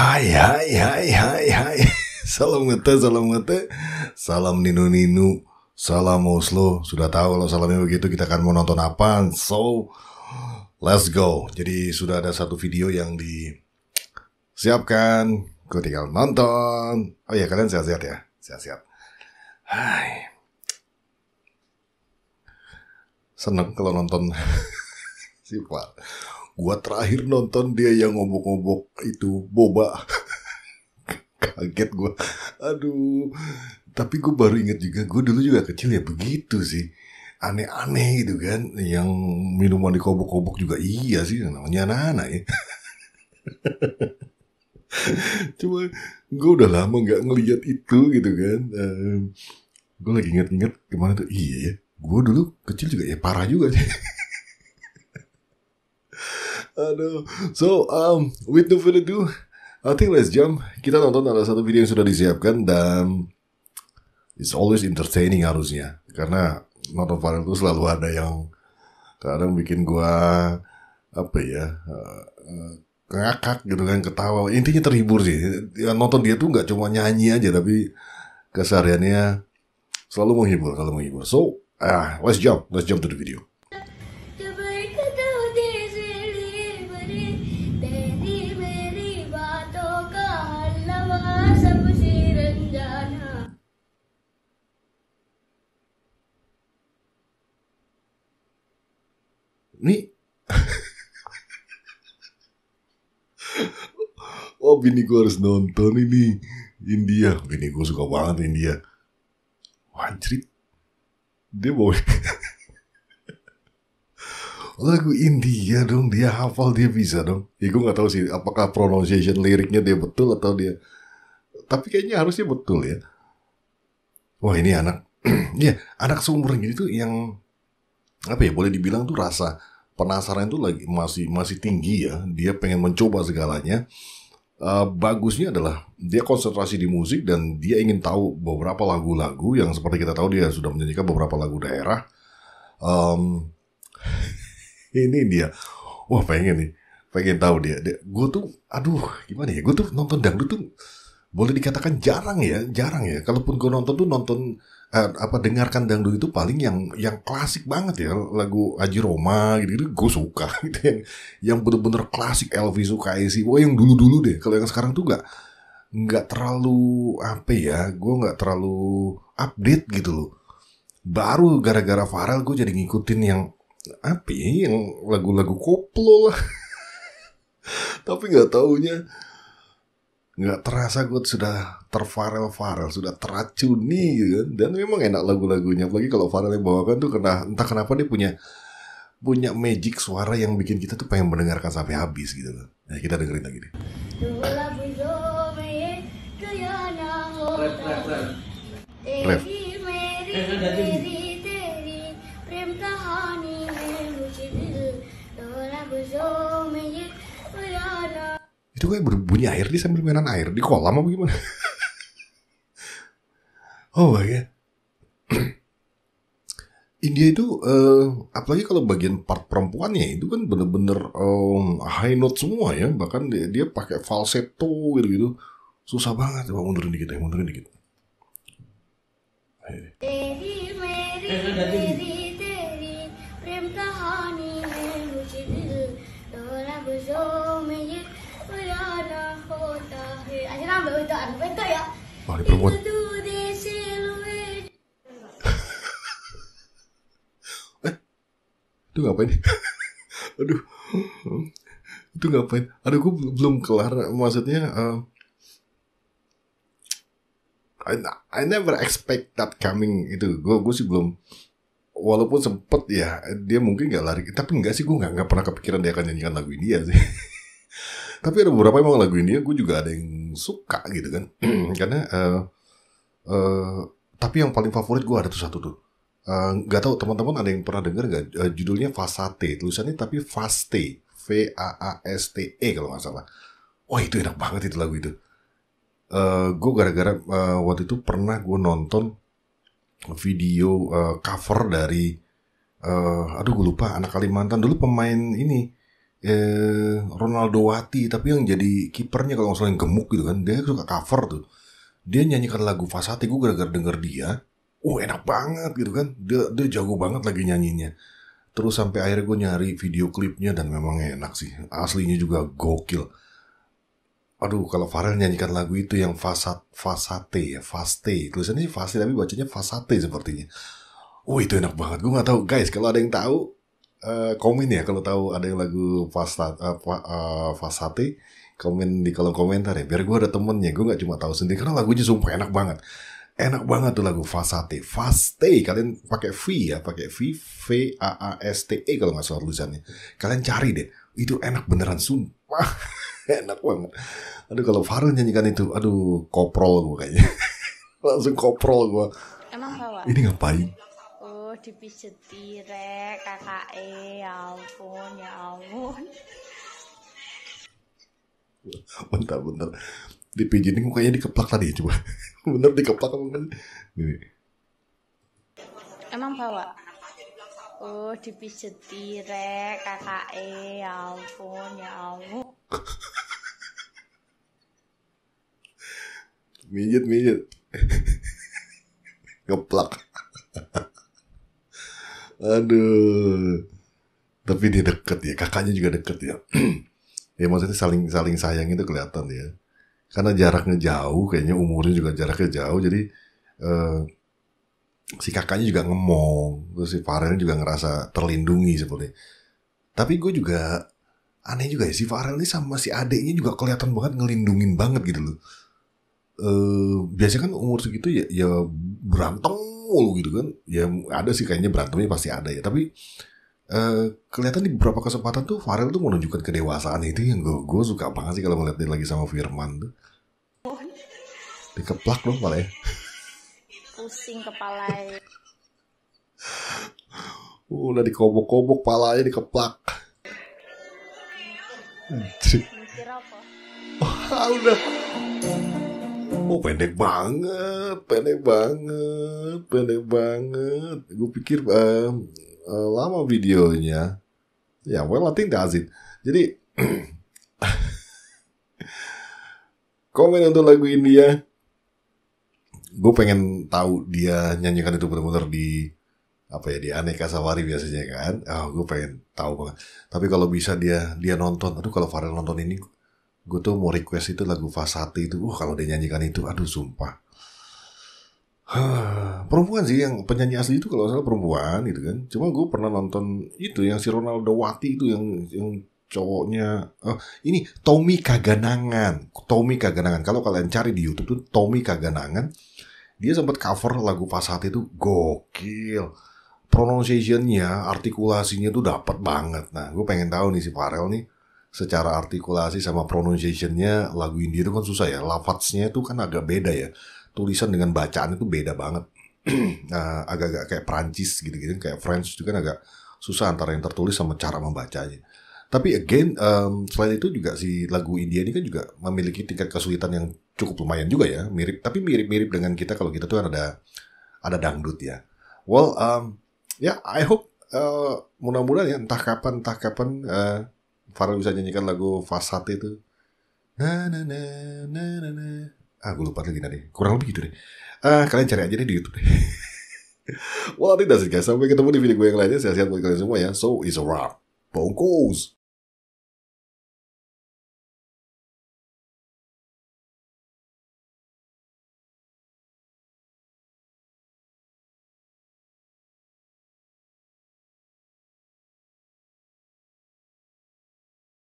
Hai, hai, hai, hai, hai. Salam ngete, salam ngete. Salam Nino Nino. Salam Oslo. Sudah tahu kalau salamnya begitu kita akan mau nonton apa. So, let's go. Jadi sudah ada satu video yang disiapkan. Gue tinggal nonton. Oh iya kalian sehat-sehat ya. Sehat-sehat. Hai. Seneng kalau nonton. Sifat. Gua terakhir nonton dia yang ngobok-ngobok itu boba. Kaget gua. Aduh. Tapi gue baru inget juga, gue dulu juga kecil ya begitu sih. Aneh-aneh gitu kan. Yang minuman dikobok-kobok juga iya sih. Namanya anak-anak ya. Cuma gue udah lama nggak ngeliat itu gitu kan. Um, gue lagi inget-inget kemana tuh. Iya ya. Gue dulu kecil juga ya parah juga sih. Aduh. So, um, with no further ado, I think let's jump. Kita nonton ada satu video yang sudah disiapkan dan it's always entertaining harusnya. Karena nonton viral itu selalu ada yang kadang bikin gua apa ya uh, uh, ngakak gitu kan ketawa intinya terhibur sih ya, nonton dia tuh nggak cuma nyanyi aja tapi kesehariannya selalu menghibur selalu menghibur so ah uh, let's jump let's jump to the video oh bini gue harus nonton ini India bini gue suka banget India anjrit dia bawa lagu India dong dia hafal dia bisa dong ya gue gak tahu sih apakah pronunciation liriknya dia betul atau dia tapi kayaknya harusnya betul ya wah ini anak ya anak seumuran gini tuh yang apa ya boleh dibilang tuh rasa penasaran itu lagi masih masih tinggi ya dia pengen mencoba segalanya Eh, bagusnya adalah dia konsentrasi di musik dan dia ingin tahu beberapa lagu-lagu yang seperti kita tahu dia sudah menyanyikan beberapa lagu daerah. Um, ini dia, wah pengen nih, pengen tahu dia. dia gue tuh, aduh gimana ya, gue tuh nonton dangdut tuh boleh dikatakan jarang ya, jarang ya. Kalaupun gue nonton tuh nonton Eh, apa dengarkan dangdut itu paling yang yang klasik banget ya lagu Aji Roma gitu, -gitu gue suka ya. gitu yang yang bener-bener klasik suka sih, wah yang dulu-dulu deh kalau yang sekarang tuh gak nggak terlalu apa ya gue nggak terlalu update gitu loh baru gara-gara Farel gue jadi ngikutin yang apa ya yang lagu-lagu koplo lah tapi nggak taunya nggak terasa gue sudah terfarel-farel, sudah teracuni gitu kan. Dan memang enak lagu-lagunya. Apalagi kalau Farel yang bawakan tuh kena, entah kenapa dia punya punya magic suara yang bikin kita tuh pengen mendengarkan sampai habis gitu loh. Kan. Nah, ya, kita dengerin lagi deh. Ref, ref itu kayak berbunyi air di sambil mainan air di kolam apa gimana oh my god India itu uh, apalagi kalau bagian part perempuannya itu kan bener-bener um, high note semua ya bahkan dia, dia pakai falsetto gitu gitu susah banget coba mundurin dikit mundurin dikit Mary, Mary, Mary. itu anu ya Wah, eh, itu ngapain aduh itu ngapain aduh gue belum kelar maksudnya eh, I, I never expect that coming itu gue gue sih belum walaupun sempet ya dia mungkin nggak lari tapi nggak sih gue nggak pernah kepikiran dia akan nyanyikan lagu ini ya sih Tapi ada beberapa emang lagu India gue juga ada yang suka gitu kan. Karena uh, uh, tapi yang paling favorit gue ada tuh satu tuh. Eh, nggak uh, tahu teman-teman ada yang pernah dengar nggak uh, judulnya Fasate tulisannya tapi Faste V A A S T E kalau nggak salah. Wah oh, itu enak banget itu lagu itu. Uh, gue gara-gara uh, waktu itu pernah gue nonton video uh, cover dari uh, aduh gue lupa anak Kalimantan dulu pemain ini eh, Ronaldo Wati tapi yang jadi kipernya kalau nggak salah yang gemuk gitu kan dia suka cover tuh dia nyanyikan lagu Fasati gue gara-gara denger dia oh enak banget gitu kan dia, dia jago banget lagi nyanyinya terus sampai akhirnya gue nyari video klipnya dan memang enak sih aslinya juga gokil aduh kalau Farel nyanyikan lagu itu yang fasat fasate ya faste tulisannya sih faste tapi bacanya fasate sepertinya oh itu enak banget gue gak tau guys kalau ada yang tahu Eh, komen ya kalau tahu ada yang lagu Fasta, uh, eh, eh, Fasate komen di kolom komentar ya biar gue ada temennya gue nggak cuma tahu sendiri karena lagunya sumpah enak banget enak banget tuh lagu Fasate Faste kalian pakai V ya pakai V V A A S T E kalau nggak salah tulisannya kalian cari deh itu enak beneran sumpah enak banget aduh kalau Farel nyanyikan itu aduh koprol gue kayaknya langsung koprol gue emang salah ini ngapain dipijeti rek e ya ampun ya ampun bentar bentar ini mukanya dikeplak tadi ya coba bener dikeplak mungkin ini emang bawa oh dipijeti rek e ya ampun ya ampun mijit mijit ngeplak Aduh. Tapi dia deket ya, kakaknya juga deket ya. ya maksudnya saling saling sayang itu kelihatan ya. Karena jaraknya jauh, kayaknya umurnya juga jaraknya jauh, jadi uh, si kakaknya juga ngemong, terus si Farel juga ngerasa terlindungi seperti. Tapi gue juga aneh juga ya si Farel ini sama si adiknya juga kelihatan banget ngelindungin banget gitu loh. Uh, biasanya kan umur segitu ya, ya berantem mulu gitu kan ya ada sih kayaknya berantemnya pasti ada ya tapi Uh, kelihatan di beberapa kesempatan tuh Farel tuh menunjukkan kedewasaan itu yang gue, gue suka banget sih kalau ngeliat dia lagi sama Firman tuh. Dikeplak dong malah ya. Pusing kepala. Udah dikobok-kobok palanya dikeplak. Mikir Oh, ah, udah kamu pendek banget, pendek banget, pendek banget. Gue pikir uh, uh, lama videonya. Ya, yeah, well I think that's it. Jadi komen untuk lagu ini ya. Gue pengen tahu dia nyanyikan itu benar-benar di apa ya di aneka safari biasanya kan. Ah, oh, gue pengen tahu banget. Tapi kalau bisa dia dia nonton, aduh kalau Farel nonton ini gue tuh mau request itu lagu Fasati itu uh kalau dia nyanyikan itu aduh sumpah perempuan sih yang penyanyi asli itu kalau salah perempuan gitu kan. Cuma gue pernah nonton itu yang si Ronaldo Wati itu yang yang cowoknya oh, ini Tommy Kaganangan. Tommy Kaganangan. Kalau kalian cari di YouTube tuh Tommy Kaganangan. Dia sempat cover lagu fasati itu gokil. pronunciation-nya, artikulasinya tuh dapat banget. Nah, gue pengen tahu nih si Farel nih secara artikulasi sama pronunciationnya lagu India itu kan susah ya lafadznya itu kan agak beda ya tulisan dengan bacaan itu beda banget nah, agak-agak kayak Perancis gitu-gitu kayak French juga kan agak susah antara yang tertulis sama cara membacanya tapi again um, selain itu juga si lagu India ini kan juga memiliki tingkat kesulitan yang cukup lumayan juga ya mirip tapi mirip-mirip dengan kita kalau kita tuh kan ada ada dangdut ya well um, ya yeah, I hope uh, mudah-mudahan ya entah kapan entah kapan uh, Farel bisa nyanyikan lagu Fasat itu. Na na na na na na. Ah, gue lupa lagi nanti. Kurang lebih gitu deh. Ah, kalian cari aja deh di YouTube deh. well, I think that's it guys. Sampai ketemu di video gue yang lainnya. Sehat-sehat buat kalian semua ya. So, it's a wrap. Bongkos.